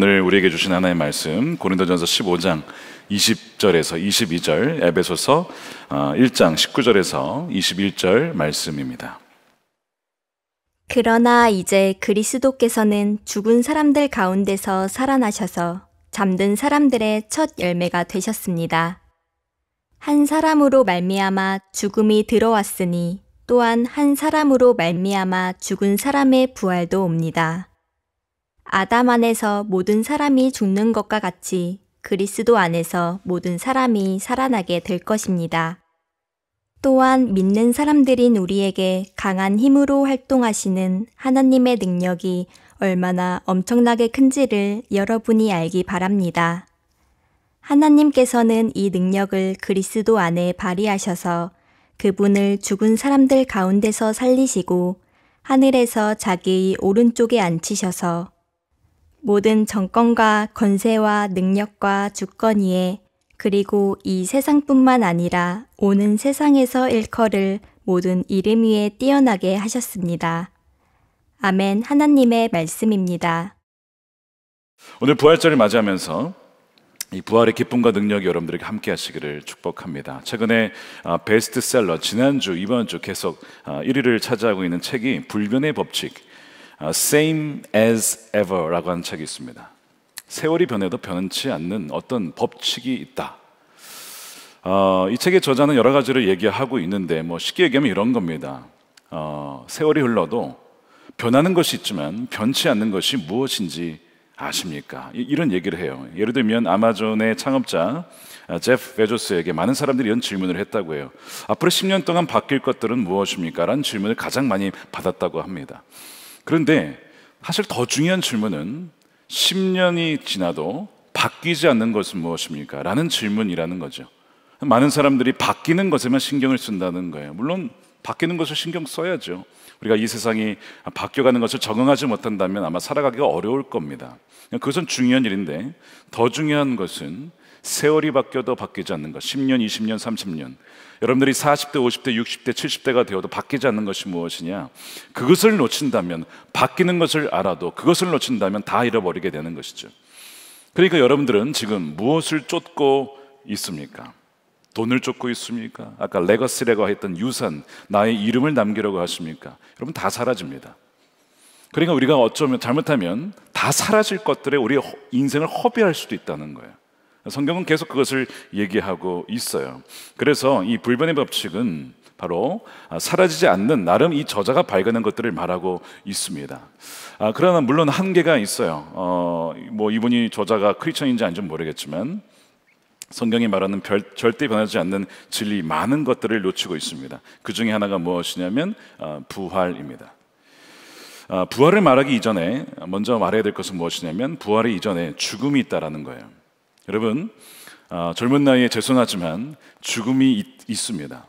오늘 우리에게 주신 하나의 말씀 고린도전서 15장 20절에서 22절 에베소서 1장 어, 19절에서 21절 말씀입니다. 그러나 이제 그리스도께서는 죽은 사람들 가운데서 살아나셔서 잠든 사람들의 첫 열매가 되셨습니다. 한 사람으로 말미암아 죽음이 들어왔으니 또한 한 사람으로 말미암아 죽은 사람의 부활도 옵니다. 아담 안에서 모든 사람이 죽는 것과 같이 그리스도 안에서 모든 사람이 살아나게 될 것입니다. 또한 믿는 사람들인 우리에게 강한 힘으로 활동하시는 하나님의 능력이 얼마나 엄청나게 큰지를 여러분이 알기 바랍니다. 하나님께서는 이 능력을 그리스도 안에 발휘하셔서 그분을 죽은 사람들 가운데서 살리시고 하늘에서 자기의 오른쪽에 앉히셔서 모든 정권과 권세와 능력과 주권위에 그리고 이 세상뿐만 아니라 오는 세상에서 일컬을 모든 이름 위에 뛰어나게 하셨습니다. 아멘 하나님의 말씀입니다. 오늘 부활절을 맞이하면서 이 부활의 기쁨과 능력이 여러분들에게 함께 하시기를 축복합니다. 최근에 아, 베스트셀러 지난주 이번 주 계속 1위를 아, 차지하고 있는 책이 불변의 법칙 어, same as ever라고 하는 책이 있습니다. 세월이 변해도 변치 않는 어떤 법칙이 있다. 어, 이 책의 저자는 여러 가지를 얘기하고 있는데 뭐 쉽게 얘기하면 이런 겁니다. 어, 세월이 흘러도 변하는 것이 있지만 변치 않는 것이 무엇인지 아십니까? 이, 이런 얘기를 해요. 예를 들면 아마존의 창업자 아, 제프 베조스에게 많은 사람들이 이런 질문을 했다고 해요. 앞으로 10년 동안 바뀔 것들은 무엇입니까? 라는 질문을 가장 많이 받았다고 합니다. 그런데 사실 더 중요한 질문은 10년이 지나도 바뀌지 않는 것은 무엇입니까? 라는 질문이라는 거죠. 많은 사람들이 바뀌는 것에만 신경을 쓴다는 거예요. 물론 바뀌는 것을 신경 써야죠. 우리가 이 세상이 바뀌어가는 것을 적응하지 못한다면 아마 살아가기가 어려울 겁니다. 그것은 중요한 일인데 더 중요한 것은 세월이 바뀌어도 바뀌지 않는 것. 10년, 20년, 30년. 여러분들이 40대, 50대, 60대, 70대가 되어도 바뀌지 않는 것이 무엇이냐? 그것을 놓친다면 바뀌는 것을 알아도 그것을 놓친다면 다 잃어버리게 되는 것이죠. 그러니까 여러분들은 지금 무엇을 쫓고 있습니까? 돈을 쫓고 있습니까? 아까 레거시라고 했던 유산, 나의 이름을 남기려고 하십니까? 여러분 다 사라집니다. 그러니까 우리가 어쩌면 잘못하면 다 사라질 것들에 우리 인생을 허비할 수도 있다는 거예요. 성경은 계속 그것을 얘기하고 있어요. 그래서 이 불변의 법칙은 바로 아, 사라지지 않는 나름 이 저자가 발견한 것들을 말하고 있습니다. 아, 그러나 물론 한계가 있어요. 어, 뭐 이분이 저자가 크리스천인지 아닌지 모르겠지만 성경이 말하는 별, 절대 변하지 않는 진리 많은 것들을 놓치고 있습니다. 그 중에 하나가 무엇이냐면 어, 부활입니다. 어, 부활을 말하기 이전에 먼저 말해야 될 것은 무엇이냐면 부활이 이전에 죽음이 있다라는 거예요. 여러분 어, 젊은 나이에 죄송하지만 죽음이 있, 있습니다.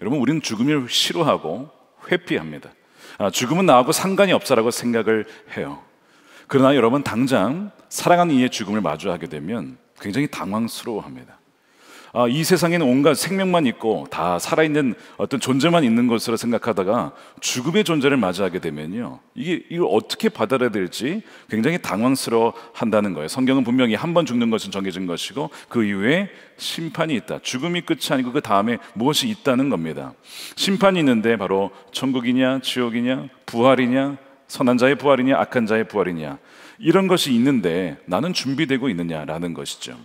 여러분 우리는 죽음을 싫어하고 회피합니다. 아, 죽음은 나하고 상관이 없어라고 생각을 해요. 그러나 여러분 당장 사랑하는 이의 죽음을 마주하게 되면 굉장히 당황스러워합니다. 아, 이 세상에는 온갖 생명만 있고 다 살아있는 어떤 존재만 있는 것으로 생각하다가 죽음의 존재를 맞이하게 되면요. 이게 이걸 어떻게 받아들여야 될지 굉장히 당황스러워 한다는 거예요. 성경은 분명히 한 번 죽는 것은 정해진 것이고 그 이후에 심판이 있다. 죽음이 끝이 아니고 그 다음에 무엇이 있다는 겁니다. 심판이 있는데 바로 천국이냐, 지옥이냐, 부활이냐, 선한 자의 부활이냐, 악한 자의 부활이냐. 이런 것이 있는데 나는 준비되고 있느냐라는 것이죠.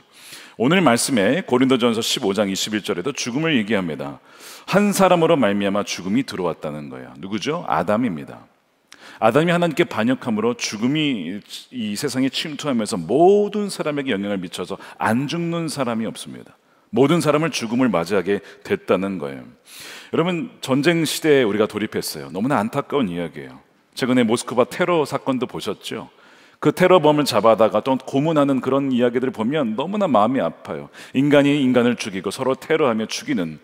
오늘 말씀에 고린도전서 15장 21절에도 죽음을 얘기합니다. 한 사람으로 말미암아 죽음이 들어왔다는 거예요. 누구죠? 아담입니다. 아담이 하나님께 반역함으로 죽음이 이 세상에 침투하면서 모든 사람에게 영향을 미쳐서 안 죽는 사람이 없습니다. 모든 사람을 죽음을 맞이하게 됐다는 거예요. 여러분 전쟁 시대에 우리가 돌입했어요. 너무나 안타까운 이야기예요. 최근에 모스크바 테러 사건도 보셨죠? 그 테러범을 잡아다가 또 고문하는 그런 이야기들을 보면 너무나 마음이 아파요. 인간이 인간을 죽이고 서로 테러하며 죽이는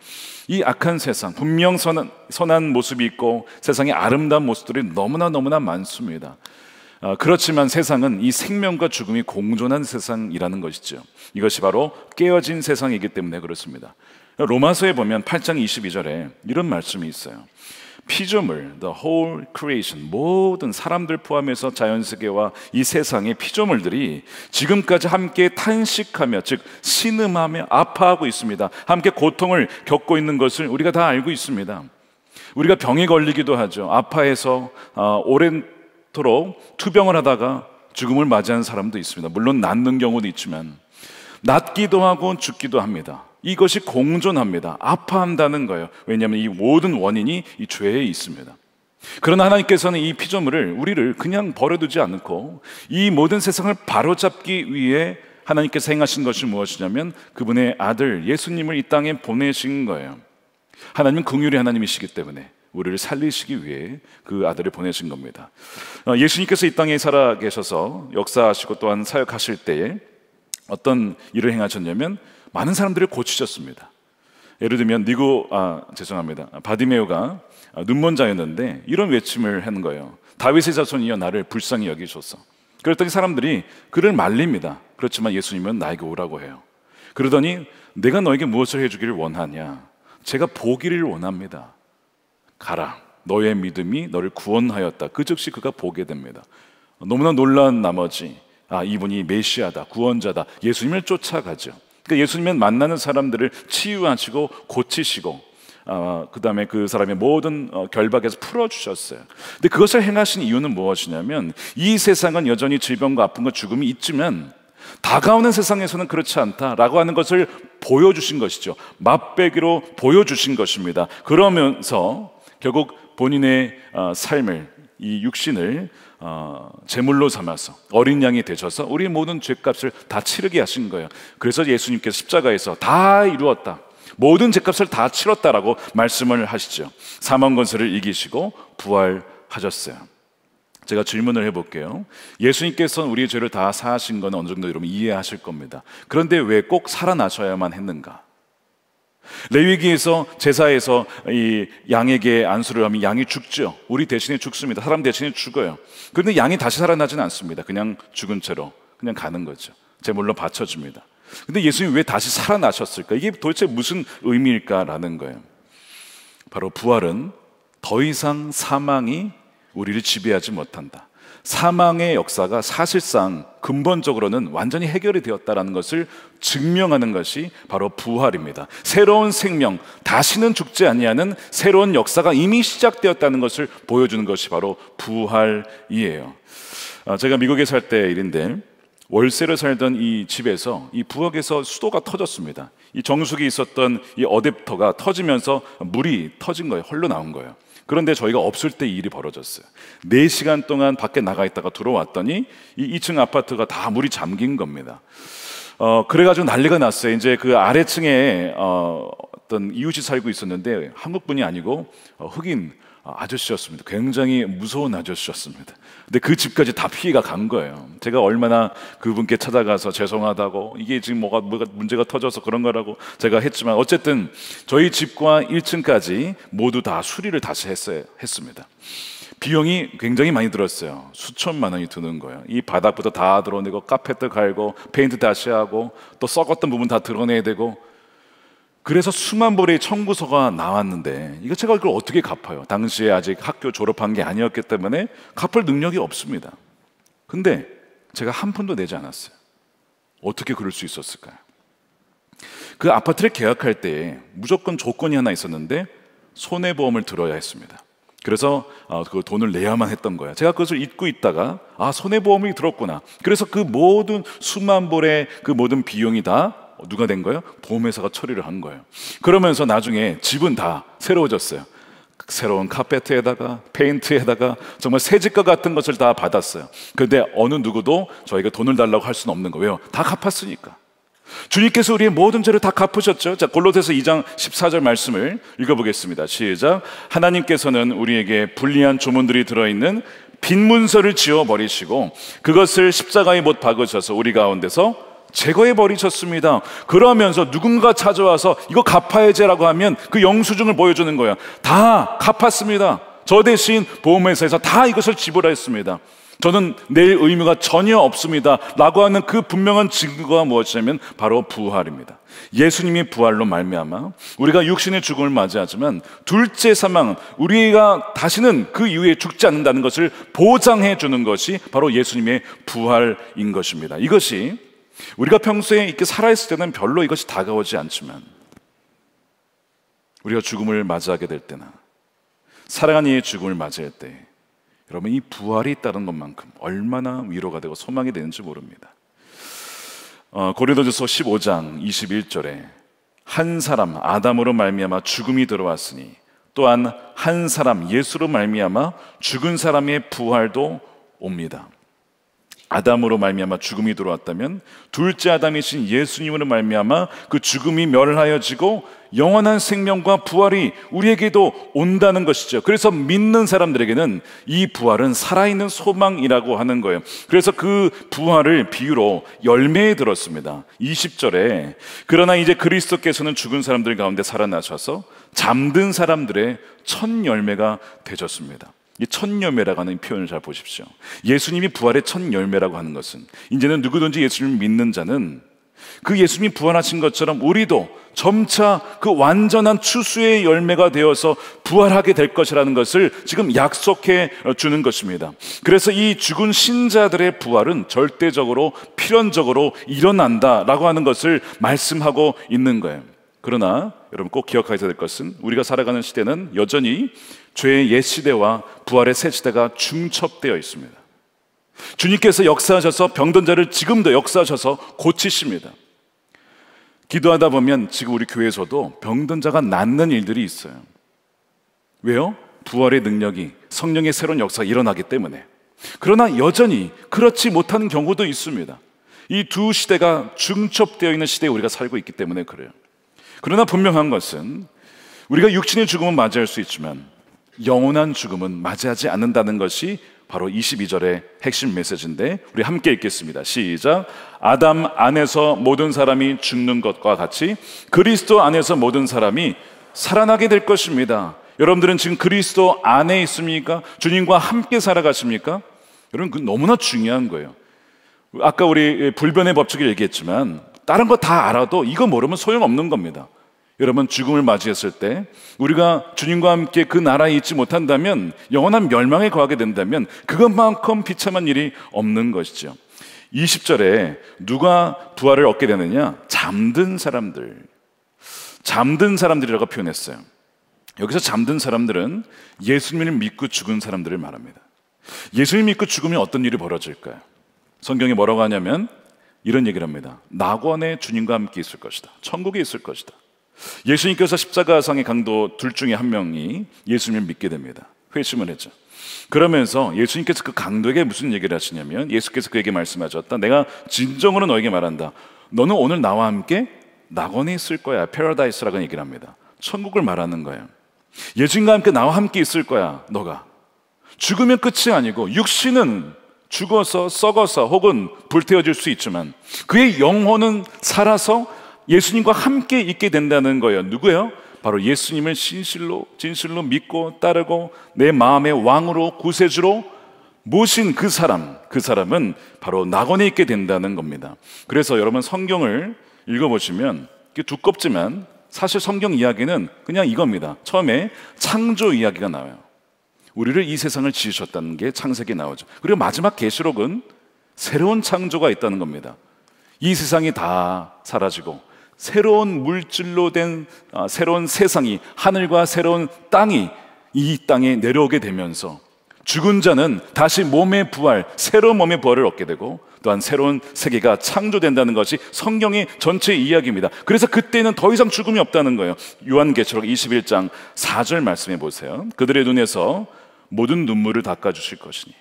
이 악한 세상, 분명 선한, 선한 모습이 있고 세상의 아름다운 모습들이 너무나 너무나 많습니다. 아, 그렇지만 세상은 이 생명과 죽음이 공존한 세상이라는 것이죠. 이것이 바로 깨어진 세상이기 때문에 그렇습니다. 로마서에 보면 8장 22절에 이런 말씀이 있어요. 피조물, the whole creation, 모든 사람들 포함해서 자연세계와 이 세상의 피조물들이 지금까지 함께 탄식하며, 즉, 신음하며 아파하고 있습니다. 함께 고통을 겪고 있는 것을 우리가 다 알고 있습니다. 우리가 병에 걸리기도 하죠. 아파해서 어, 아, 오랜토록 투병을 하다가 죽음을 맞이한 사람도 있습니다. 물론 낫는 경우도 있지만, 낫기도 하고 죽기도 합니다. 이것이 공존합니다. 아파한다는 거예요. 왜냐하면 이 모든 원인이 이 죄에 있습니다. 그러나 하나님께서는 이 피조물을 우리를 그냥 버려두지 않고 이 모든 세상을 바로잡기 위해 하나님께서 행하신 것이 무엇이냐면 그분의 아들 예수님을 이 땅에 보내신 거예요. 하나님은 긍휼의 하나님이시기 때문에 우리를 살리시기 위해 그 아들을 보내신 겁니다. 어, 예수님께서 이 땅에 살아 계셔서 역사하시고 또한 사역하실 때에 어떤 일을 행하셨냐면 많은 사람들을 고치셨습니다. 예를 들면 니고 아 죄송합니다. 바디메오가 아, 눈먼 자였는데 이런 외침을 한 거예요. 다윗의 자손이여 나를 불쌍히 여기소서. 그랬더니 사람들이 그를 말립니다. 그렇지만 예수님은 나에게 오라고 해요. 그러더니 내가 너에게 무엇을 해주기를 원하냐? 제가 보기를 원합니다. 가라. 너의 믿음이 너를 구원하였다. 그 즉시 그가 보게 됩니다. 너무나 놀란 나머지 아 이분이 메시아다, 구원자다. 예수님을 쫓아가죠. 그러니까 예수님은 만나는 사람들을 치유하시고 고치시고 어, 그 다음에 그 사람의 모든 어, 결박에서 풀어주셨어요. 근데 그것을 행하신 이유는 무엇이냐면 이 세상은 여전히 질병과 아픔과 죽음이 있지만 다가오는 세상에서는 그렇지 않다라고 하는 것을 보여주신 것이죠. 맛배기로 보여주신 것입니다. 그러면서 결국 본인의 어, 삶을 이 육신을 어, 제물로 삼아서 어린 양이 되셔서 우리 모든 죄값을 다 치르게 하신 거예요. 그래서 예수님께서 십자가에서 다 이루었다. 모든 죄값을 다 치렀다라고 말씀을 하시죠. 사망 권세를 이기시고 부활하셨어요. 제가 질문을 해볼게요. 예수님께서는 우리의 죄를 다 사하신 건 어느 정도 여러분 이해하실 겁니다. 그런데 왜 꼭 살아나셔야만 했는가? 레위기에서 제사에서 이 양에게 안수를 하면 양이 죽죠. 우리 대신에 죽습니다. 사람 대신에 죽어요. 그런데 양이 다시 살아나지는 않습니다. 그냥 죽은 채로 그냥 가는 거죠. 제물로 바쳐줍니다. 그런데예수님왜 다시 살아나셨을까? 이게 도대체 무슨 의미일까라는 거예요. 바로 부활은 더 이상 사망이 우리를 지배하지 못한다. 사망의 역사가 사실상 근본적으로는 완전히 해결이 되었다라는 것을 증명하는 것이 바로 부활입니다. 새로운 생명, 다시는 죽지 아니하는 새로운 역사가 이미 시작되었다는 것을 보여주는 것이 바로 부활이에요. 아, 제가 미국에 살 때 일인데 월세를 살던 이 집에서 이 부엌에서 수도가 터졌습니다. 이 정수기 있었던 이 어댑터가 터지면서 물이 터진 거예요. 흘러 나온 거예요. 그런데 저희가 없을 때이 일이 벌어졌어요. 4시간 동안 밖에 나가 있다가 들어왔더니 이 2층 아파트가 다 물이 잠긴 겁니다. 어, 그래가지고 난리가 났어요. 이제 그 아래층에 어, 어떤 이웃이 살고 있었는데 한국분이 아니고 어, 흑인 아저씨였습니다. 굉장히 무서운 아저씨였습니다. 근데 그 집까지 다 피해가 간 거예요. 제가 얼마나 그분께 찾아가서 죄송하다고 이게 지금 뭐가, 뭐가 문제가 터져서 그런 거라고 제가 했지만 어쨌든 저희 집과 1층까지 모두 다 수리를 다시 했어요, 했습니다. 비용이 굉장히 많이 들었어요. 수천만 원이 드는 거예요. 이 바닥부터 다 드러내고 카펫도 갈고 페인트 다시 하고 또 썩었던 부분 다 드러내야 되고 그래서 수만 벌의 청구서가 나왔는데 이거 제가 그걸 어떻게 갚아요? 당시에 아직 학교 졸업한 게 아니었기 때문에 갚을 능력이 없습니다. 근데 제가 한 푼도 내지 않았어요. 어떻게 그럴 수 있었을까요? 그 아파트를 계약할 때 무조건 조건이 하나 있었는데 손해보험을 들어야 했습니다. 그래서 어, 그 돈을 내야만 했던 거야. 제가 그것을 잊고 있다가 아 손해보험이 들었구나. 그래서 그 모든 수만 벌의그 모든 비용이 다 어, 누가 된 거예요? 보험회사가 처리를 한 거예요. 그러면서 나중에 집은 다 새로워졌어요. 새로운 카페트에다가 페인트에다가 정말 새집과 같은 것을 다 받았어요. 근데 어느 누구도 저희가 돈을 달라고 할 수는 없는 거예요. 다 갚았으니까. 주님께서 우리의 모든 죄를 다 갚으셨죠. 자, 골로새서 2장 14절 말씀을 읽어보겠습니다. 시작. 하나님께서는 우리에게 불리한 조문들이 들어있는 빈 문서를 지워 버리시고 그것을 십자가에 못 박으셔서 우리 가운데서 제거해 버리셨습니다. 그러면서 누군가 찾아와서 이거 갚아야지라고 하면 그 영수증을 보여주는 거야. 다 갚았습니다. 저 대신 보험회사에서 다 이것을 지불하였습니다. 저는 내일 의미가 전혀 없습니다. 라고 하는 그 분명한 증거가 무엇이냐면 바로 부활입니다. 예수님이 부활로 말미암아 우리가 육신의 죽음을 맞이하지만 둘째 사망 은 우리가 다시는 그 이후에 죽지 않는다는 것을 보장해 주는 것이 바로 예수님의 부활인 것입니다. 이것이 우리가 평소에 이렇게 살아있을 때는 별로 이것이 다가오지 않지만 우리가 죽음을 맞이하게 될 때나 사랑하는 이의 죽음을 맞이할 때 여러분 이 부활이 있다는 것만큼 얼마나 위로가 되고 소망이 되는지 모릅니다. 어, 고린도주서 15장 21절에 한 사람 아담으로 말미암아 죽음이 들어왔으니 또한 한 사람 예수로 말미암아 죽은 사람의 부활도 옵니다. 아담으로 말미암아 죽음이 들어왔다면 둘째 아담이신 예수님으로 말미암아 그 죽음이 멸하여지고 영원한 생명과 부활이 우리에게도 온다는 것이죠. 그래서 믿는 사람들에게는 이 부활은 살아있는 소망이라고 하는 거예요. 그래서 그 부활을 비유로 열매에 들었습니다. 20절에 그러나 이제 그리스도께서는 죽은 사람들 가운데 살아나셔서 잠든 사람들의 첫 열매가 되셨습니다. 이첫 열매라고 하는 표현을 잘 보십시오. 예수님이 부활의 첫 열매라고 하는 것은 이제는 누구든지 예수님을 믿는 자는 그 예수님이 부활하신 것처럼 우리도 점차 그 완전한 추수의 열매가 되어서 부활하게 될 것이라는 것을 지금 약속해 주는 것입니다. 그래서 이 죽은 신자들의 부활은 절대적으로 필연적으로 일어난다라고 하는 것을 말씀하고 있는 거예요. 그러나 여러분 꼭 기억하셔야 될 것은 우리가 살아가는 시대는 여전히 죄의 옛 시대와 부활의 새 시대가 중첩되어 있습니다. 주님께서 역사하셔서 병든 자를 지금도 역사하셔서 고치십니다. 기도하다 보면 지금 우리 교회에서도 병든 자가 낫는 일들이 있어요. 왜요? 부활의 능력이 성령의 새로운 역사가 일어나기 때문에. 그러나 여전히 그렇지 못한 경우도 있습니다. 이 두 시대가 중첩되어 있는 시대에 우리가 살고 있기 때문에 그래요. 그러나 분명한 것은 우리가 육신의 죽음은 맞이할 수 있지만 영원한 죽음은 맞이하지 않는다는 것이 바로 22절의 핵심 메시지인데 우리 함께 읽겠습니다. 시작. 아담 안에서 모든 사람이 죽는 것과 같이 그리스도 안에서 모든 사람이 살아나게 될 것입니다. 여러분들은 지금 그리스도 안에 있습니까? 주님과 함께 살아가십니까? 여러분 그 너무나 중요한 거예요. 아까 우리 불변의 법칙을 얘기했지만 다른 거 다 알아도 이거 모르면 소용없는 겁니다. 여러분 죽음을 맞이했을 때 우리가 주님과 함께 그 나라에 있지 못한다면 영원한 멸망에 거하게 된다면 그것만큼 비참한 일이 없는 것이죠. 20절에 누가 부활을 얻게 되느냐? 잠든 사람들. 잠든 사람들이라고 표현했어요. 여기서 잠든 사람들은 예수님을 믿고 죽은 사람들을 말합니다. 예수님 믿고 죽으면 어떤 일이 벌어질까요? 성경이 뭐라고 하냐면 이런 얘기를 합니다. 낙원에 주님과 함께 있을 것이다. 천국에 있을 것이다. 예수님께서 십자가상의 강도 둘 중에 한 명이 예수님을 믿게 됩니다. 회심을 했죠. 그러면서 예수님께서 그 강도에게 무슨 얘기를 하시냐면 예수께서 그에게 말씀하셨다. 내가 진정으로 너에게 말한다. 너는 오늘 나와 함께 낙원에 있을 거야. 패러다이스라고 얘기를 합니다. 천국을 말하는 거예요. 예수님과 함께 나와 함께 있을 거야. 너가. 죽으면 끝이 아니고 육신은 죽어서 썩어서 혹은 불태워질 수 있지만 그의 영혼은 살아서 예수님과 함께 있게 된다는 거예요. 누구예요? 바로 예수님을 신실로 진실로 믿고 따르고 내 마음의 왕으로 구세주로 모신 그 사람, 그 사람은 바로 낙원에 있게 된다는 겁니다. 그래서 여러분 성경을 읽어보시면 두껍지만 사실 성경 이야기는 그냥 이겁니다. 처음에 창조 이야기가 나와요. 우리를 이 세상을 지으셨다는 게 창세기에 나오죠. 그리고 마지막 계시록은 새로운 창조가 있다는 겁니다. 이 세상이 다 사라지고 새로운 물질로 된 아, 새로운 세상이 하늘과 새로운 땅이 이 땅에 내려오게 되면서 죽은 자는 다시 몸의 부활, 새로운 몸의 부활을 얻게 되고 또한 새로운 세계가 창조된다는 것이 성경의 전체 이야기입니다. 그래서 그때는 더 이상 죽음이 없다는 거예요. 요한계시록 21장 4절 말씀해 보세요. 그들의 눈에서 모든 눈물을 닦아주실 것이니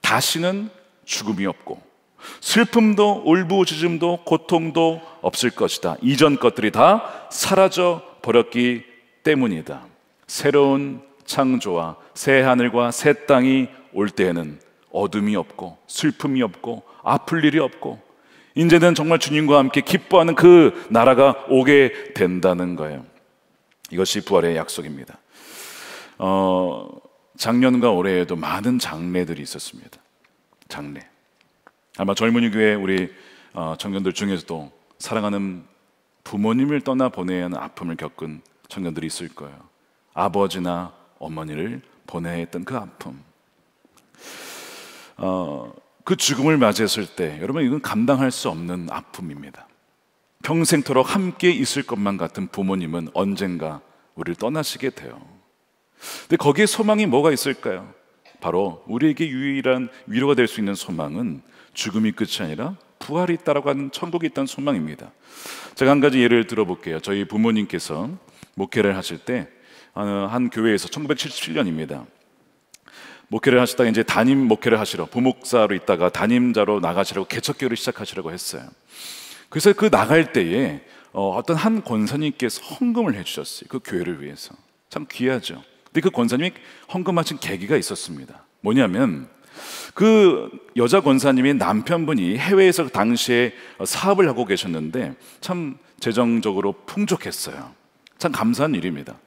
다시는 죽음이 없고 슬픔도 울부짖음도 고통도 없을 것이다. 이전 것들이 다 사라져 버렸기 때문이다. 새로운 창조와 새 하늘과 새 땅이 올 때에는 어둠이 없고 슬픔이 없고 아플 일이 없고 이제는 정말 주님과 함께 기뻐하는 그 나라가 오게 된다는 거예요. 이것이 부활의 약속입니다. 어, 작년과 올해에도 많은 장례들이 있었습니다. 장례. 아마 젊은이 교회 우리 어, 청년들 중에서도 사랑하는 부모님을 떠나 보내야 하는 아픔을 겪은 청년들이 있을 거예요. 아버지나 어머니를 보내야 했던 그 아픔. 어, 그 죽음을 맞이했을 때 여러분 이건 감당할 수 없는 아픔입니다. 평생토록 함께 있을 것만 같은 부모님은 언젠가 우리를 떠나시게 돼요. 근데 거기에 소망이 뭐가 있을까요? 바로 우리에게 유일한 위로가 될 수 있는 소망은 죽음이 끝이 아니라 부활이 있다라고하는 천국이 있다는 소망입니다. 제가 한 가지 예를 들어볼게요. 저희 부모님께서 목회를 하실 때한 어, 교회에서 1977년입니다. 목회를 하시다가 이제 담임 목회를 하시러 부목사로 있다가 담임자로 나가시라고 개척교를 시작하시라고 했어요. 그래서 그 나갈 때에 어, 어떤 한 권사님께서 헌금을 해주셨어요. 그 교회를 위해서 참 귀하죠. 근데 그 권사님이 헌금하신 계기가 있었습니다. 뭐냐면 그 여자 권사님이 남편분이 해외에서 그 당시에 사업을 하고 계셨는데 참 재정적으로 풍족했어요. 참 감사한 일입니다.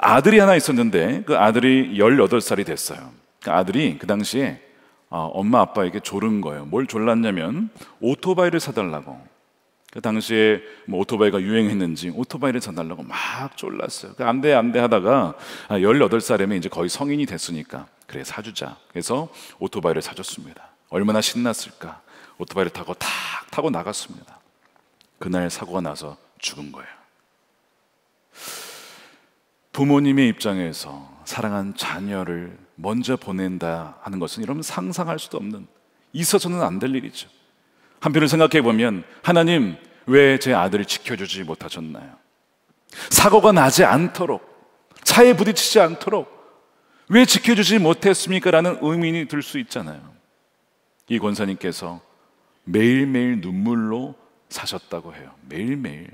아들이 하나 있었는데 그 아들이 18살이 됐어요. 그 아들이 그 당시에 어, 엄마 아빠에게 졸은 거예요. 뭘 졸랐냐면 오토바이를 사달라고. 그 당시에 뭐 오토바이가 유행했는지 오토바이를 사달라고 막졸랐어요 안돼 그 안돼 하다가 18살이면 아, 이제 거의 성인이 됐으니까 그래 사주자. 그래서 오토바이를 사줬습니다. 얼마나 신났을까. 오토바이를 타고 탁 타고 나갔습니다. 그날 사고가 나서 죽은 거예요. 부모님의 입장에서 사랑한 자녀를 먼저 보낸다 하는 것은 이러면 상상할 수도 없는 있어서는 안 될 일이죠. 한편으로 생각해 보면 하나님 왜 제 아들을 지켜주지 못하셨나요? 사고가 나지 않도록 차에 부딪히지 않도록 왜 지켜주지 못했습니까? 라는 의문이 들 수 있잖아요. 이 권사님께서 매일매일 눈물로 사셨다고 해요. 매일매일.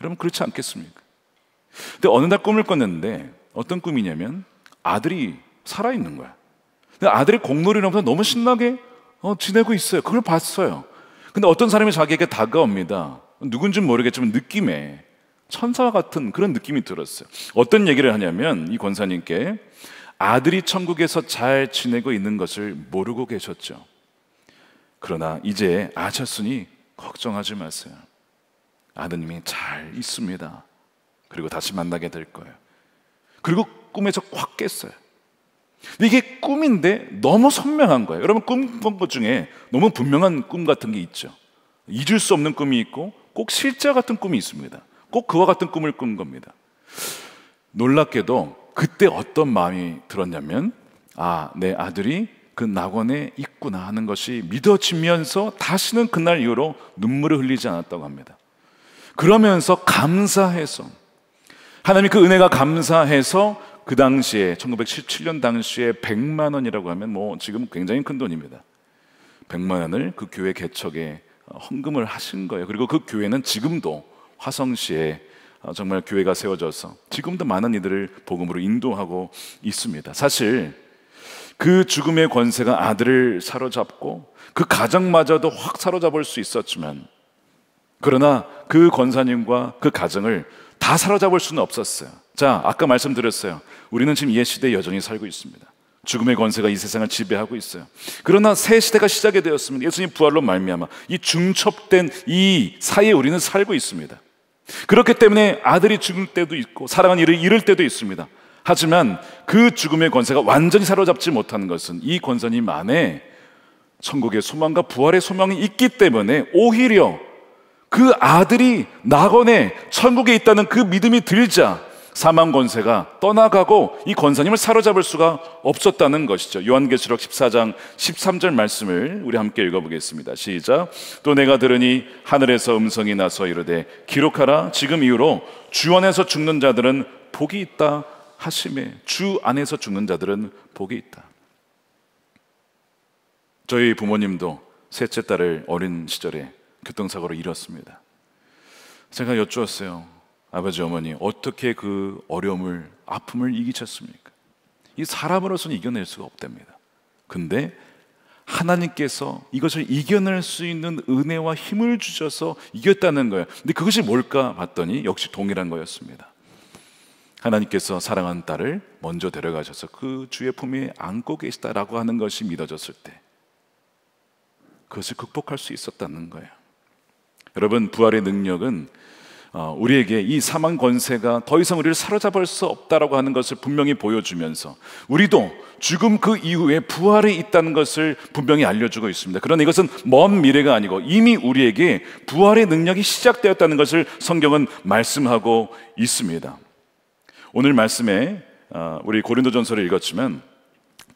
여러분, 그렇지 않겠습니까? 근데 어느 날 꿈을 꿨는데 어떤 꿈이냐면 아들이 살아있는 거야. 근데 아들이 공놀이를 하면서 너무 신나게 어, 지내고 있어요. 그걸 봤어요. 근데 어떤 사람이 자기에게 다가옵니다. 누군지 모르겠지만 느낌에 천사와 같은 그런 느낌이 들었어요. 어떤 얘기를 하냐면 이 권사님께 아들이 천국에서 잘 지내고 있는 것을 모르고 계셨죠. 그러나 이제 아셨으니 걱정하지 마세요. 아드님이 잘 있습니다. 그리고 다시 만나게 될 거예요. 그리고 꿈에서 확 깼어요. 이게 꿈인데 너무 선명한 거예요. 여러분 꿈꾼 것 중에 너무 분명한 꿈 같은 게 있죠. 잊을 수 없는 꿈이 있고 꼭 실제 같은 꿈이 있습니다. 꼭 그와 같은 꿈을 꾼 겁니다. 놀랍게도 그때 어떤 마음이 들었냐면 아, 내 아들이 그 낙원에 있구나 하는 것이 믿어지면서 다시는 그날 이후로 눈물을 흘리지 않았다고 합니다. 그러면서 감사해서 하나님 그 은혜가 감사해서 그 당시에 1917년 당시에 100만 원이라고 하면 뭐 지금 굉장히 큰 돈입니다. 100만 원을 그 교회 개척에 어, 헌금을 하신 거예요. 그리고 그 교회는 지금도 화성시에 어, 정말 교회가 세워져서 지금도 많은 이들을 복음으로 인도하고 있습니다. 사실 그 죽음의 권세가 아들을 사로잡고 그 가정마저도 확 사로잡을 수 있었지만 그러나 그 권사님과 그 가정을 다 사로잡을 수는 없었어요. 자, 아까 말씀드렸어요. 우리는 지금 옛 시대에 여전히 살고 있습니다. 죽음의 권세가 이 세상을 지배하고 있어요. 그러나 새 시대가 시작이 되었습니다. 예수님 부활로 말미암아 이 중첩된 이 사이에 우리는 살고 있습니다. 그렇기 때문에 아들이 죽을 때도 있고 사랑하는 이를 잃을 때도 있습니다. 하지만 그 죽음의 권세가 완전히 사로잡지 못하는 것은 이권선님 안에 천국의 소망과 부활의 소망이 있기 때문에 오히려 그 아들이 낙원에 천국에 있다는 그 믿음이 들자 사망 권세가 떠나가고 이 권사님을 사로잡을 수가 없었다는 것이죠. 요한계시록 14장 13절 말씀을 우리 함께 읽어보겠습니다. 시작. 또 내가 들으니 하늘에서 음성이 나서 이르되 기록하라 지금 이후로 주 안에서 죽는 자들은 복이 있다 하심에 주 안에서 죽는 자들은 복이 있다. 저희 부모님도 셋째 딸을 어린 시절에 교통사고로 잃었습니다. 제가 여쭈었어요. 아버지 어머니 어떻게 그 어려움을 아픔을 이기셨습니까? 이 사람으로서는 이겨낼 수가 없답니다. 근데 하나님께서 이것을 이겨낼 수 있는 은혜와 힘을 주셔서 이겼다는 거예요. 근데 그것이 뭘까 봤더니 역시 동일한 거였습니다. 하나님께서 사랑한 딸을 먼저 데려가셔서 그 주의 품에 안고 계시다라고 하는 것이 믿어졌을 때 그것을 극복할 수 있었다는 거예요. 여러분 부활의 능력은 어, 우리에게 이 사망 권세가 더 이상 우리를 사로잡을 수 없다라고 하는 것을 분명히 보여주면서 우리도 죽음 그 이후에 부활이 있다는 것을 분명히 알려주고 있습니다. 그러나 이것은 먼 미래가 아니고 이미 우리에게 부활의 능력이 시작되었다는 것을 성경은 말씀하고 있습니다. 오늘 말씀에 어, 우리 고린도전서를 읽었지만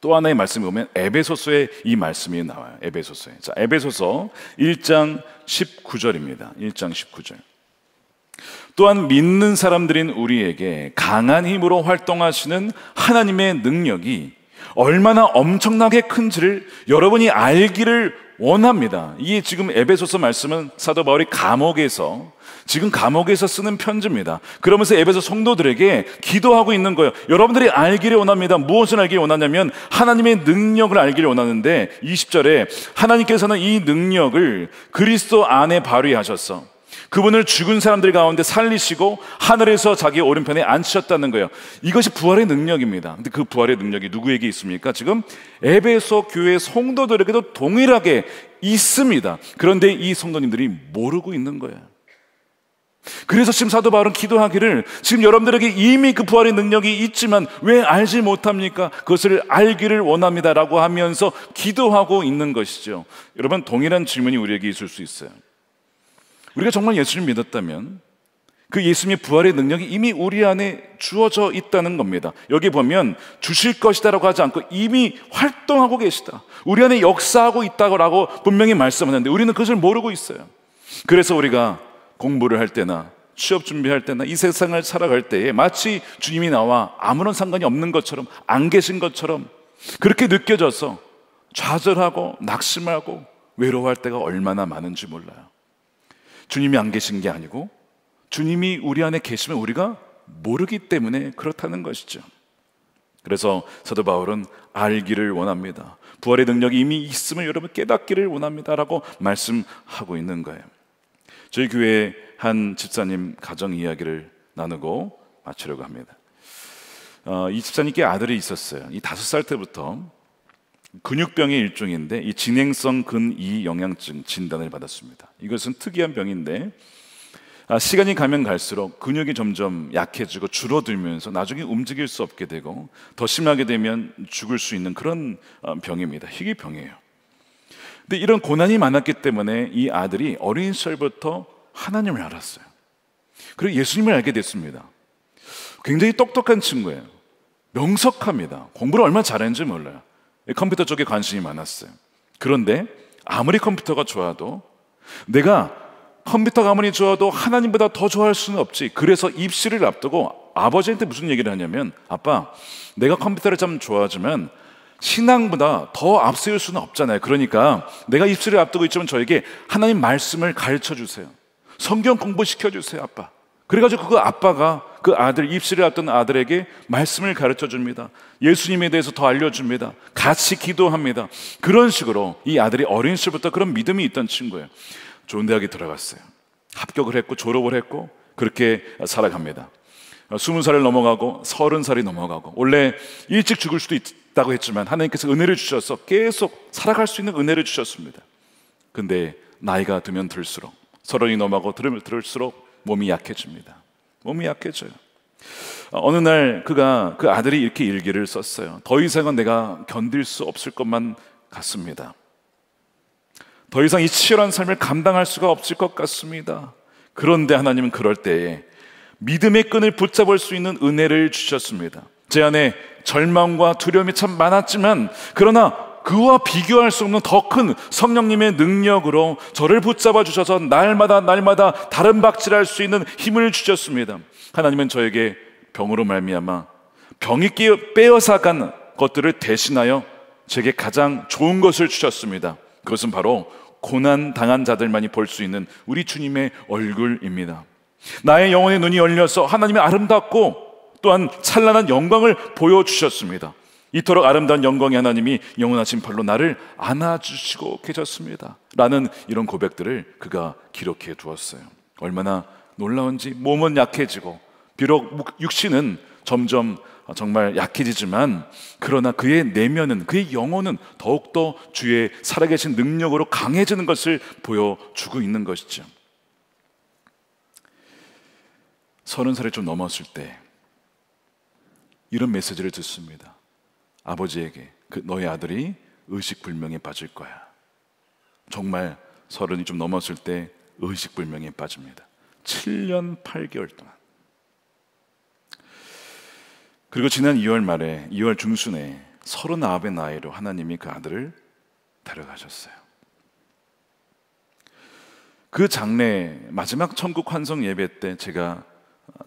또 하나의 말씀이 보면 에베소서의 이 말씀이 나와요. 에베소서에. 자, 에베소서 1장 19절입니다. 1장 19절. 또한 믿는 사람들인 우리에게 강한 힘으로 활동하시는 하나님의 능력이 얼마나 엄청나게 큰지를 여러분이 알기를 원합니다. 이게 지금 에베소서 말씀은 사도 바울이 감옥에서 지금 감옥에서 쓰는 편지입니다. 그러면서 에베소 성도들에게 기도하고 있는 거예요. 여러분들이 알기를 원합니다. 무엇을 알기를 원하냐면 하나님의 능력을 알기를 원하는데 20절에 하나님께서는 이 능력을 그리스도 안에 발휘하셨어. 그분을 죽은 사람들 가운데 살리시고 하늘에서 자기 오른편에 앉히셨다는 거예요. 이것이 부활의 능력입니다. 근데 그 부활의 능력이 누구에게 있습니까? 지금 에베소 교회 성도들에게도 동일하게 있습니다. 그런데 이 성도님들이 모르고 있는 거예요. 그래서 지금 사도 바울은 기도하기를 지금 여러분들에게 이미 그 부활의 능력이 있지만 왜 알지 못합니까? 그것을 알기를 원합니다라고 하면서 기도하고 있는 것이죠. 여러분 동일한 질문이 우리에게 있을 수 있어요. 우리가 정말 예수님 믿었다면 그 예수님의 부활의 능력이 이미 우리 안에 주어져 있다는 겁니다. 여기 보면 주실 것이다라고 하지 않고 이미 활동하고 계시다. 우리 안에 역사하고 있다고 분명히 말씀하는데 우리는 그것을 모르고 있어요. 그래서 우리가 공부를 할 때나 취업 준비할 때나 이 세상을 살아갈 때에 마치 주님이 나와 아무런 상관이 없는 것처럼 안 계신 것처럼 그렇게 느껴져서 좌절하고 낙심하고 외로워할 때가 얼마나 많은지 몰라요. 주님이 안 계신 게 아니고 주님이 우리 안에 계시면 우리가 모르기 때문에 그렇다는 것이죠. 그래서 사도 바울은 알기를 원합니다. 부활의 능력이 이미 있음을 여러분 깨닫기를 원합니다라고 말씀하고 있는 거예요. 저희 교회 한 집사님 가정 이야기를 나누고 마치려고 합니다. 어, 이 집사님께 아들이 있었어요. 이 다섯 살 때부터 근육병의 일종인데 이 진행성 근이 영양증 진단을 받았습니다. 이것은 특이한 병인데 아, 시간이 가면 갈수록 근육이 점점 약해지고 줄어들면서 나중에 움직일 수 없게 되고 더 심하게 되면 죽을 수 있는 그런 어, 병입니다. 희귀병이에요. 근데 이런 고난이 많았기 때문에 이 아들이 어린 시절부터 하나님을 알았어요. 그리고 예수님을 알게 됐습니다. 굉장히 똑똑한 친구예요. 명석합니다. 공부를 얼마나 잘했는지 몰라요. 컴퓨터 쪽에 관심이 많았어요. 그런데 아무리 컴퓨터가 좋아도 내가 컴퓨터가 아무리 좋아도 하나님보다 더 좋아할 수는 없지. 그래서 입시를 앞두고 아버지한테 무슨 얘기를 하냐면 아빠, 내가 컴퓨터를 참 좋아하지만 신앙보다 더 앞세울 수는 없잖아요. 그러니까 내가 입술을 앞두고 있지만 저에게 하나님 말씀을 가르쳐 주세요. 성경 공부시켜 주세요, 아빠. 그래가지고 그 아빠가 그 아들 입술에 왔던 아들에게 말씀을 가르쳐 줍니다. 예수님에 대해서 더 알려 줍니다. 같이 기도합니다. 그런 식으로 이 아들이 어린 시부터 그런 믿음이 있던 친구예요. 좋은 대학에 들어갔어요. 합격을 했고 졸업을 했고 그렇게 살아갑니다. 스무 살을 넘어가고 서른 살이 넘어가고 원래 일찍 죽을 수도 있다고 했지만 하나님께서 은혜를 주셔서 계속 살아갈 수 있는 은혜를 주셨습니다. 근데 나이가 들면 들수록 서른이 넘어가고 들으면 들을수록 몸이 약해집니다. 몸이 약해져요. 어, 어느 날 그가 그 아들이 이렇게 일기를 썼어요. 더 이상은 내가 견딜 수 없을 것만 같습니다. 더 이상 이 치열한 삶을 감당할 수가 없을 것 같습니다. 그런데 하나님은 그럴 때에 믿음의 끈을 붙잡을 수 있는 은혜를 주셨습니다. 제 안에 절망과 두려움이 참 많았지만 그러나 그와 비교할 수 없는 더 큰 성령님의 능력으로 저를 붙잡아 주셔서 날마다 날마다 다른 박질할 수 있는 힘을 주셨습니다. 하나님은 저에게 병으로 말미암아 병이 빼어사간 것들을 대신하여 제게 가장 좋은 것을 주셨습니다. 그것은 바로 고난 당한 자들만이 볼 수 있는 우리 주님의 얼굴입니다. 나의 영혼의 눈이 열려서 하나님의 아름답고 또한 찬란한 영광을 보여주셨습니다. 이토록 아름다운 영광의 하나님이 영원하신 팔로 나를 안아주시고 계셨습니다. 라는 이런 고백들을 그가 기록해 두었어요. 얼마나 놀라운지 몸은 약해지고 비록 육신은 점점 정말 약해지지만 그러나 그의 내면은 그의 영혼은 더욱더 주의 살아계신 능력으로 강해지는 것을 보여주고 있는 것이죠. 서른 살이 좀 넘었을 때 이런 메시지를 듣습니다. 아버지에게 그 너의 아들이 의식불명에 빠질 거야. 정말 서른이 좀 넘었을 때 의식불명에 빠집니다. 7년 8개월 동안. 그리고 지난 2월 말에 2월 중순에 39의 나이로 하나님이 그 아들을 데려가셨어요. 그 장례 마지막 천국 환성 예배 때 제가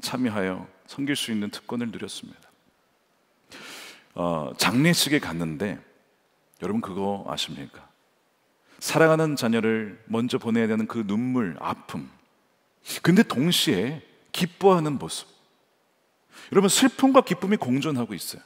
참여하여 섬길 수 있는 특권을 누렸습니다. 어, 장례식에 갔는데 여러분 그거 아십니까? 사랑하는 자녀를 먼저 보내야 되는 그 눈물, 아픔. 근데 동시에 기뻐하는 모습. 여러분 슬픔과 기쁨이 공존하고 있어요.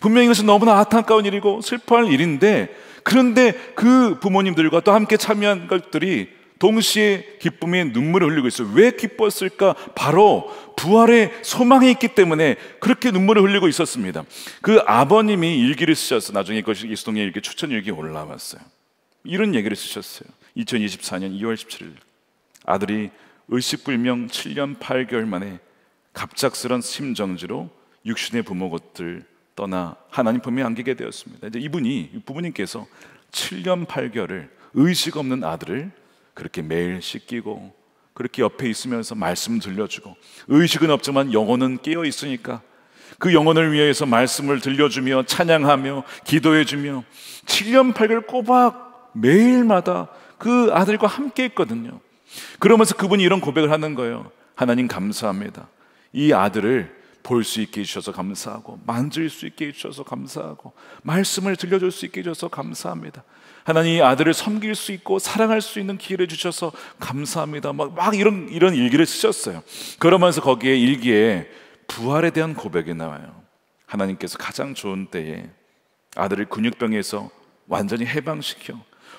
분명히 이것은 너무나 아타까운 일이고 슬퍼할 일인데 그런데 그 부모님들과 또 함께 참여한 것들이 동시에 기쁨이 눈물을 흘리고 있어요. 왜 기뻤을까? 바로 부활의 소망이 있기 때문에 그렇게 눈물을 흘리고 있었습니다. 그 아버님이 일기를 쓰셔서 나중에 그것이 이수동의 일기 추천 일기 올라왔어요. 이런 얘기를 쓰셨어요. 2024년 2월 17일 아들이 의식불명 7년 8개월 만에 갑작스런 심정지로 육신의 부모 것들 떠나 하나님 품에 안기게 되었습니다. 이제 이분이 부모님께서 7년 8개월을 의식 없는 아들을 그렇게 매일 씻기고 그렇게 옆에 있으면서 말씀 들려주고 의식은 없지만 영혼은 깨어 있으니까 그 영혼을 위해서 말씀을 들려주며 찬양하며 기도해주며 7년 8개월 꼬박 매일마다 그 아들과 함께 했거든요. 그러면서 그분이 이런 고백을 하는 거예요. 하나님 감사합니다. 이 아들을 볼수 있게 해주셔서 감사하고 만질 수 있게 해주셔서 감사하고 말씀을 들려줄 수 있게 해주셔서 감사합니다 하나님 아들을 섬길 수 있고 사랑할 수 있는 기회를 주셔서 감사합니다 막, 막 이런, 이런 일기를 쓰셨어요 그러면서 거기에 일기에 부활에 대한 고백이 나와요 하나님께서 가장 좋은 때에 아들을 근육병에서 완전히 해방시켜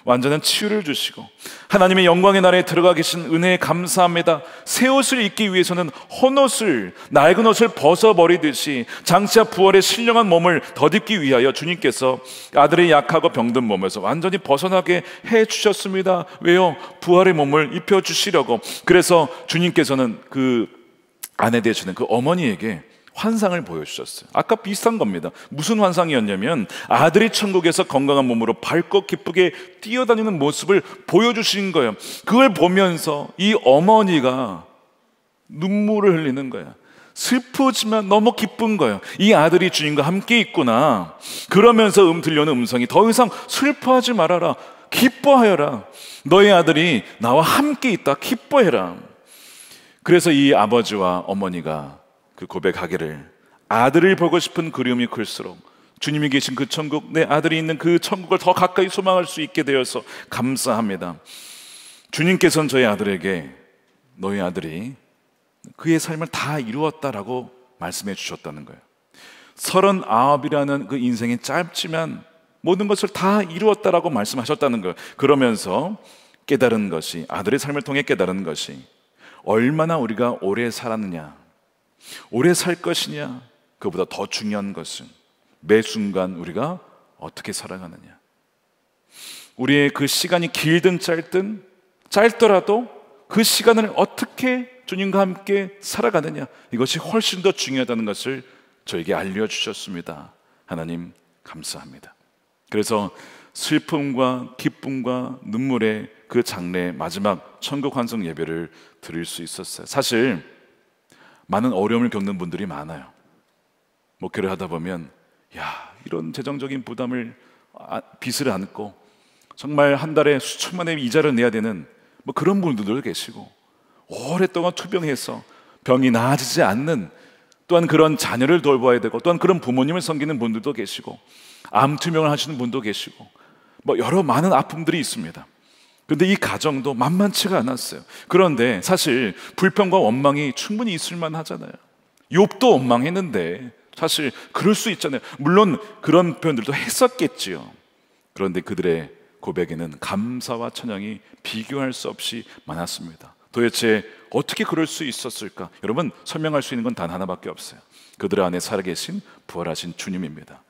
완전한 치유를 주시고 하나님의 영광의 나라에 들어가 계신 은혜에 감사합니다. 새 옷을 입기 위해서는 헌옷을 낡은 옷을 벗어버리듯이 장차 부활의 신령한 몸을 덧입기 위하여 주님께서 아들의 약하고 병든 몸에서 완전히 벗어나게 해 주셨습니다. 왜요? 부활의 몸을 입혀 주시려고. 그래서 주님께서는 그 아내 되시는 그 어머니에게 환상을 보여주셨어요. 아까 비슷한 겁니다. 무슨 환상이었냐면 아들이 천국에서 건강한 몸으로 밝고 기쁘게 뛰어다니는 모습을 보여주신 거예요. 그걸 보면서 이 어머니가 눈물을 흘리는 거야. 슬프지만 너무 기쁜 거예요. 이 아들이 주님과 함께 있구나. 그러면서 음 들려는 음성이 더 이상 슬퍼하지 말아라. 기뻐하여라. 너의 아들이 나와 함께 있다. 기뻐해라. 그래서 이 아버지와 어머니가 그 고백하기를 아들을 보고 싶은 그리움이 클수록 주님이 계신 그 천국, 내 아들이 있는 그 천국을 더 가까이 소망할 수 있게 되어서 감사합니다. 주님께서는 저희 아들에게 너희 아들이 그의 삶을 다 이루었다라고 말씀해 주셨다는 거예요. 서른아홉이라는 그 인생이 짧지만 모든 것을 다 이루었다라고 말씀하셨다는 거예요. 그러면서 깨달은 것이 아들의 삶을 통해 깨달은 것이 얼마나 우리가 오래 살았느냐 오래 살 것이냐? 그보다 더 중요한 것은 매 순간 우리가 어떻게 살아가느냐. 우리의 그 시간이 길든 짧든 짧더라도 그 시간을 어떻게 주님과 함께 살아가느냐. 이것이 훨씬 더 중요하다는 것을 저에게 알려주셨습니다. 하나님, 감사합니다. 그래서 슬픔과 기쁨과 눈물의 그 장례 마지막 천국 환송 예배를 드릴 수 있었어요. 사실 많은 어려움을 겪는 분들이 많아요. 목회를 하다 보면 야 이런 재정적인 부담을 아, 빚을 안고 정말 한 달에 수천만의 이자를 내야 되는 뭐 그런 분들도 계시고 오랫동안 투병해서 병이 나아지지 않는 또한 그런 자녀를 돌봐야 되고 또한 그런 부모님을 섬기는 분들도 계시고 암투명을 하시는 분도 계시고 뭐 여러 많은 아픔들이 있습니다. 근데 이 가정도 만만치가 않았어요. 그런데 사실 불평과 원망이 충분히 있을 만하잖아요. 욕도 원망했는데 사실 그럴 수 있잖아요. 물론 그런 표현들도 했었겠지요. 그런데 그들의 고백에는 감사와 찬양이 비교할 수 없이 많았습니다. 도대체 어떻게 그럴 수 있었을까? 여러분 설명할 수 있는 건 단 하나밖에 없어요. 그들 안에 살아계신 부활하신 주님입니다.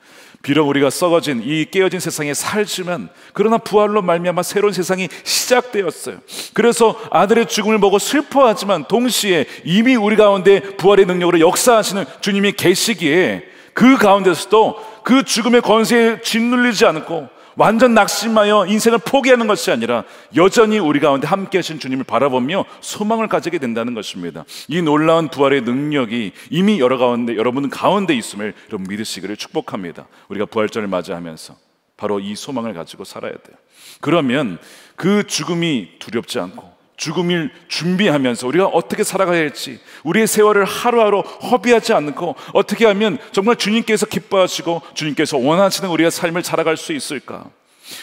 비록 우리가 썩어진 이 깨어진 세상에 살지만 그러나 부활로 말미암아 새로운 세상이 시작되었어요. 그래서 아들의 죽음을 보고 슬퍼하지만 동시에 이미 우리 가운데 부활의 능력으로 역사하시는 주님이 계시기에 그 가운데서도 그 죽음의 권세에 짓눌리지 않고 완전 낙심하여 인생을 포기하는 것이 아니라 여전히 우리 가운데 함께 하신 주님을 바라보며 소망을 가지게 된다는 것입니다. 이 놀라운 부활의 능력이 이미 여러 가운데 여러분 가운데 있음을 여러분 믿으시기를 축복합니다. 우리가 부활절을 맞이하면서 바로 이 소망을 가지고 살아야 돼요. 그러면 그 죽음이 두렵지 않고 죽음을 준비하면서 우리가 어떻게 살아가야 할지 우리의 세월을 하루하루 허비하지 않고 어떻게 하면 정말 주님께서 기뻐하시고 주님께서 원하시는 우리의 삶을 살아갈 수 있을까?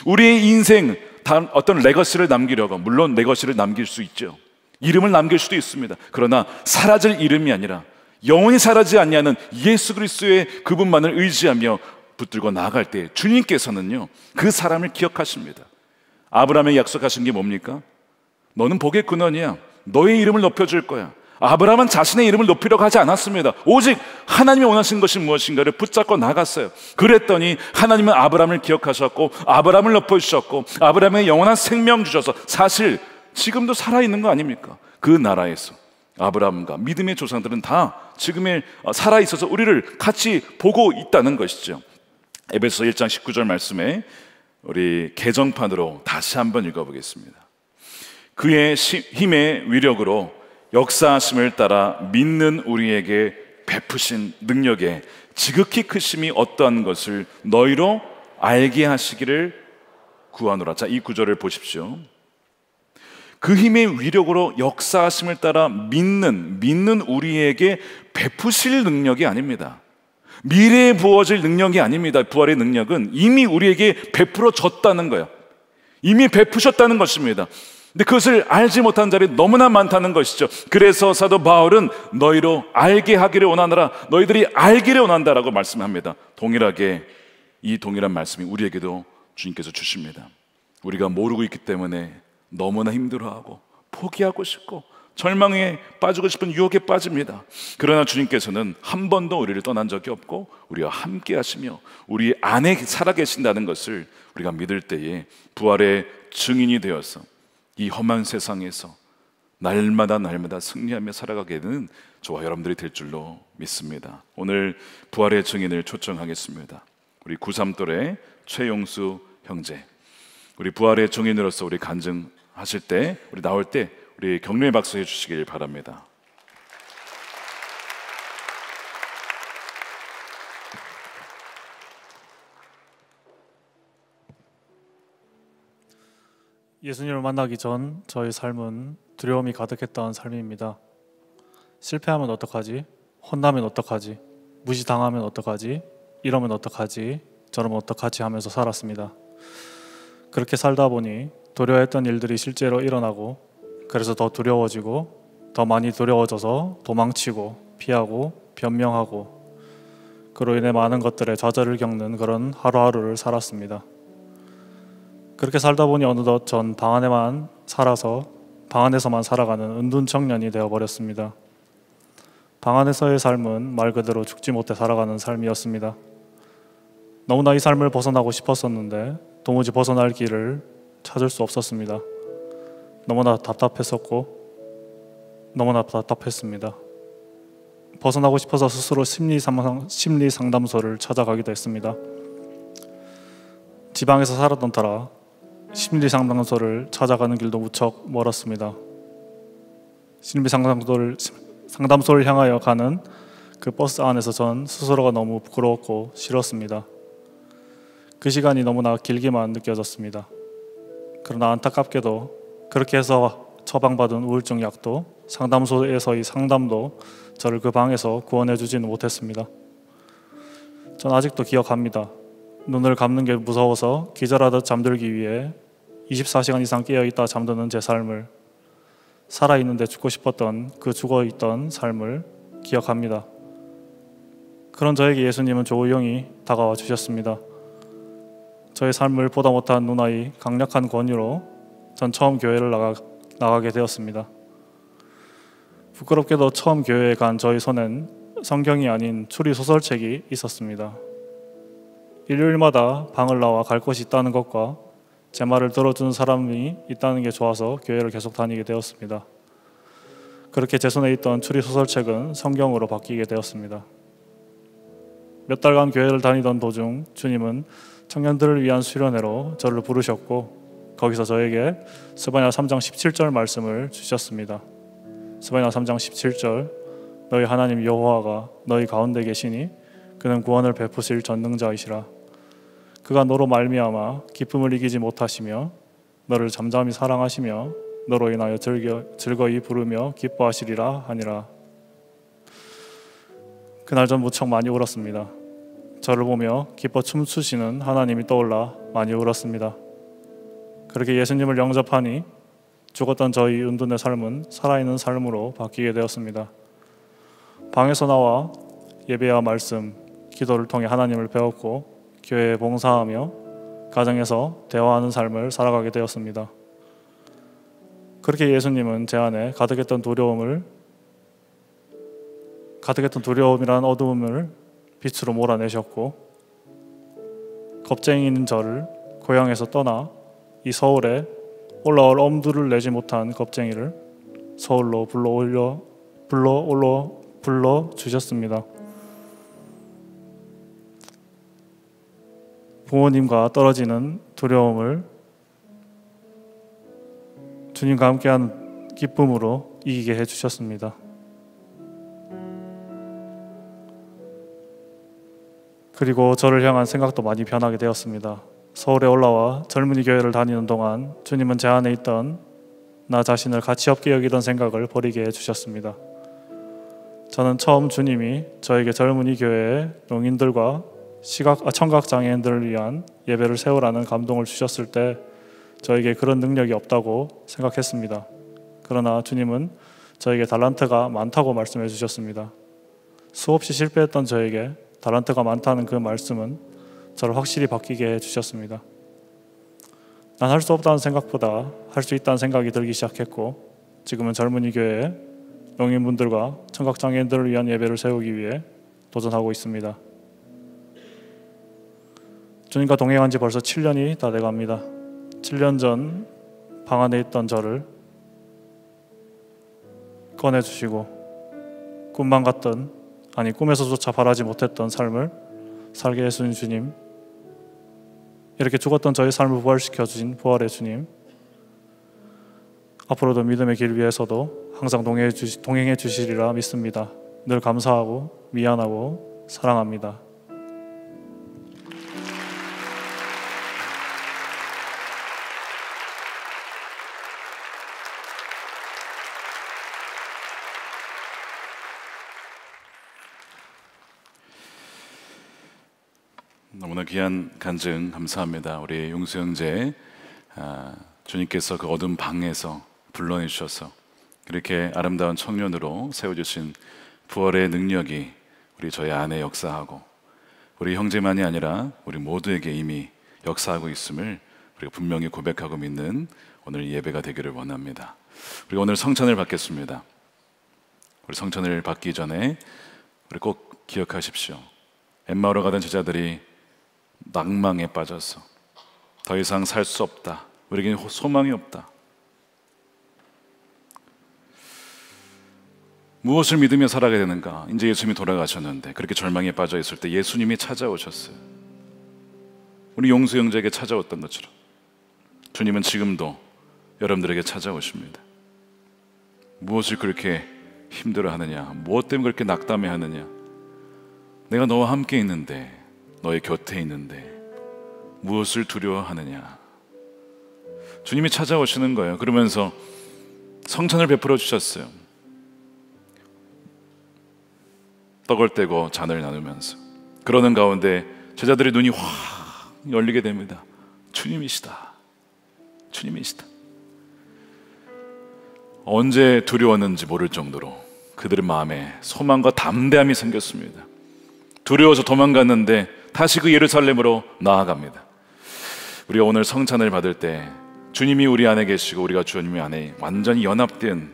우리의 인생 어떤 레거시를 남기려고 물론 레거시를 남길 수 있죠. 이름을 남길 수도 있습니다. 그러나 사라질 이름이 아니라 영원히 사라지 않냐는 예수 그리스도의 그분만을 의지하며 붙들고 나아갈 때 주님께서는요 그 사람을 기억하십니다. 아브라함에 약속하신 게 뭡니까? 너는 복의 근원이야. 너의 이름을 높여줄 거야. 아브라함은 자신의 이름을 높이려고 하지 않았습니다. 오직 하나님이 원하신 것이 무엇인가를 붙잡고 나갔어요. 그랬더니 하나님은 아브라함을 기억하셨고 아브라함을 높여주셨고 아브라함의 영원한 생명 주셔서 사실 지금도 살아있는 거 아닙니까? 그 나라에서 아브라함과 믿음의 조상들은 다 지금의 어, 살아있어서 우리를 같이 보고 있다는 것이죠. 에베소 1장 19절 말씀에 우리 개정판으로 다시 한번 읽어보겠습니다. 그의 힘의 위력으로 역사하심을 따라 믿는 우리에게 베푸신 능력에 지극히 크심이 어떠한 것을 너희로 알게 하시기를 구하노라. 자, 이 구절을 보십시오. 그 힘의 위력으로 역사하심을 따라 믿는, 믿는 우리에게 베푸실 능력이 아닙니다. 미래에 부어질 능력이 아닙니다. 부활의 능력은 이미 우리에게 베풀어졌다는 거예요. 이미 베푸셨다는 것입니다. 근데 그것을 알지 못한 자리 너무나 많다는 것이죠. 그래서 사도 바울은 너희로 알게 하기를 원하느라 너희들이 알기를 원한다라고 말씀합니다. 동일하게 이 동일한 말씀이 우리에게도 주님께서 주십니다. 우리가 모르고 있기 때문에 너무나 힘들어하고 포기하고 싶고 절망에 빠지고 싶은 유혹에 빠집니다. 그러나 주님께서는 한 번도 우리를 떠난 적이 없고 우리와 함께 하시며 우리 안에 살아 계신다는 것을 우리가 믿을 때에 부활의 증인이 되어서 이 험한 세상에서 날마다 날마다 승리하며 살아가게 되는 저와 여러분들이 될 줄로 믿습니다. 오늘 부활의 증인을 초청하겠습니다. 우리 93또래 최용수 형제. 우리 부활의 증인으로서 우리 간증하실 때, 우리 나올 때 우리 격려의 박수 해주시길 바랍니다. 예수님을 만나기 전 저의 삶은 두려움이 가득했던 삶입니다. 실패하면 어떡하지? 혼나면 어떡하지? 무시당하면 어떡하지? 이러면 어떡하지? 저러면 어떡하지? 하면서 살았습니다. 그렇게 살다 보니 두려워했던 일들이 실제로 일어나고 그래서 더 두려워지고 더 많이 두려워져서 도망치고 피하고 변명하고 그로 인해 많은 것들에 좌절을 겪는 그런 하루하루를 살았습니다. 그렇게 살다 보니 어느덧 전 방 안에만 살아서 방 안에서만 살아가는 은둔 청년이 되어 버렸습니다. 방 안에서의 삶은 말 그대로 죽지 못해 살아가는 삶이었습니다. 너무나 이 삶을 벗어나고 싶었었는데 도무지 벗어날 길을 찾을 수 없었습니다. 너무나 답답했었고 너무나 답답했습니다. 벗어나고 싶어서 스스로 심리, 상 심리 상담소를 찾아가기도 했습니다. 지방에서 살았던 터라 심리상담소를 찾아가는 길도 무척 멀었습니다. 심리상담소를 상담소를 향하여 가는 그 버스 안에서 전 스스로가 너무 부끄러웠고 싫었습니다. 그 시간이 너무나 길게만 느껴졌습니다. 그러나 안타깝게도 그렇게 해서 처방받은 우울증 약도 상담소에서의 상담도 저를 그 방에서 구원해 주지는 못했습니다. 전 아직도 기억합니다. 눈을 감는 게 무서워서 기절하듯 잠들기 위해 24시간 이상 깨어있다 잠드는 제 삶을 살아있는데 죽고 싶었던 그 죽어있던 삶을 기억합니다. 그런 저에게 예수님은 조우영이 다가와 주셨습니다. 저의 삶을 보다 못한 누나의 강력한 권유로 전 처음 교회를 나가, 나가게 되었습니다. 부끄럽게도 처음 교회에 간 저희 손엔 성경이 아닌 추리 소설책이 있었습니다. 일요일마다 방을 나와 갈 곳이 있다는 것과 제 말을 들어주는 사람이 있다는 게 좋아서 교회를 계속 다니게 되었습니다. 그렇게 제 손에 있던 추리 소설책은 성경으로 바뀌게 되었습니다. 몇 달간 교회를 다니던 도중 주님은 청년들을 위한 수련회로 저를 부르셨고 거기서 저에게 스바냐 3장 17절 말씀을 주셨습니다. 스바냐 3장 17절 너희 하나님 여호와가 너희 가운데 계시니 그는 구원을 베푸실 전능자이시라 그가 너로 말미암아 기쁨을 이기지 못하시며 너를 잠잠히 사랑하시며 너로 인하여 즐겨, 즐거이 부르며 기뻐하시리라 하니라. 그날 전 무척 많이 울었습니다. 저를 보며 기뻐 춤추시는 하나님이 떠올라 많이 울었습니다. 그렇게 예수님을 영접하니 죽었던 저희 은둔의 삶은 살아있는 삶으로 바뀌게 되었습니다. 방에서 나와 예배와 말씀, 기도를 통해 하나님을 배웠고 교회에 봉사하며 가정에서 대화하는 삶을 살아가게 되었습니다. 그렇게 예수님은 제 안에 가득했던 두려움을 가득했던 두려움이란 어두움을 빛으로 몰아내셨고 겁쟁이인 저를 고향에서 떠나 이 서울에 올라올 엄두를 내지 못한 겁쟁이를 서울로 불러 올려 불러 올러 불러 주셨습니다. 부모님과 떨어지는 두려움을 주님과 함께한 기쁨으로 이기게 해주셨습니다. 그리고 저를 향한 생각도 많이 변하게 되었습니다. 서울에 올라와 젊은이 교회를 다니는 동안 주님은 제 안에 있던 나 자신을 가치 없게 여기던 생각을 버리게 해주셨습니다. 저는 처음 주님이 저에게 젊은이 교회의 농인들과 시각 아, 청각 장애인들을 위한 예배를 세우라는 감동을 주셨을 때 저에게 그런 능력이 없다고 생각했습니다. 그러나 주님은 저에게 달란트가 많다고 말씀해 주셨습니다. 수없이 실패했던 저에게 달란트가 많다는 그 말씀은 저를 확실히 바뀌게 해 주셨습니다. 난 할 수 없다는 생각보다 할 수 있다는 생각이 들기 시작했고 지금은 젊은이 교회에 농인분들과 청각장애인들을 위한 예배를 세우기 위해 도전하고 있습니다. 주님과 동행한 지 벌써 7년이 다 돼갑니다. 7년 전 방 안에 있던 저를 꺼내주시고 꿈만 같던 아니 꿈에서조차 바라지 못했던 삶을 살게 해주신 주님 이렇게 죽었던 저의 삶을 부활시켜 주신 부활의 주님 앞으로도 믿음의 길 위에서도 항상 동행해, 주시, 동행해 주시리라 믿습니다. 늘 감사하고 미안하고 사랑합니다. 오늘 귀한 간증 감사합니다. 우리 용수 형제 아, 주님께서 그 어둠 방에서 불러내 셔서 그렇게 아름다운 청년으로 세워주신 부활의 능력이 우리 저희 안에 역사하고 우리 형제만이 아니라 우리 모두에게 이미 역사하고 있음을 우리가 분명히 고백하고 믿는 오늘 예배가 되기를 원합니다. 우리 오늘 성찬을 받겠습니다. 우리 성찬을 받기 전에 우리 꼭 기억하십시오. 엠마오로 가던 제자들이 낭망에 빠져서 더 이상 살 수 없다. 우리에게는 소망이 없다. 무엇을 믿으며 살아가야 되는가? 이제 예수님이 돌아가셨는데 그렇게 절망에 빠져 있을 때 예수님이 찾아오셨어요. 우리 용수 형제에게 찾아왔던 것처럼 주님은 지금도 여러분들에게 찾아오십니다. 무엇을 그렇게 힘들어하느냐? 무엇 때문에 그렇게 낙담해하느냐? 내가 너와 함께 있는데 너의 곁에 있는데 무엇을 두려워하느냐? 주님이 찾아오시는 거예요. 그러면서 성찬을 베풀어 주셨어요. 떡을 떼고 잔을 나누면서 그러는 가운데 제자들의 눈이 확 열리게 됩니다. 주님이시다. 주님이시다. 언제 두려웠는지 모를 정도로 그들의 마음에 소망과 담대함이 생겼습니다. 두려워서 도망갔는데 다시 그 예루살렘으로 나아갑니다. 우리가 오늘 성찬을 받을 때 주님이 우리 안에 계시고 우리가 주님 안에 완전히 연합된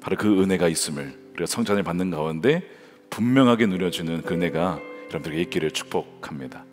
바로 그 은혜가 있음을 우리가 성찬을 받는 가운데 분명하게 누려주는 그 은혜가 여러분들에게 있기를 축복합니다.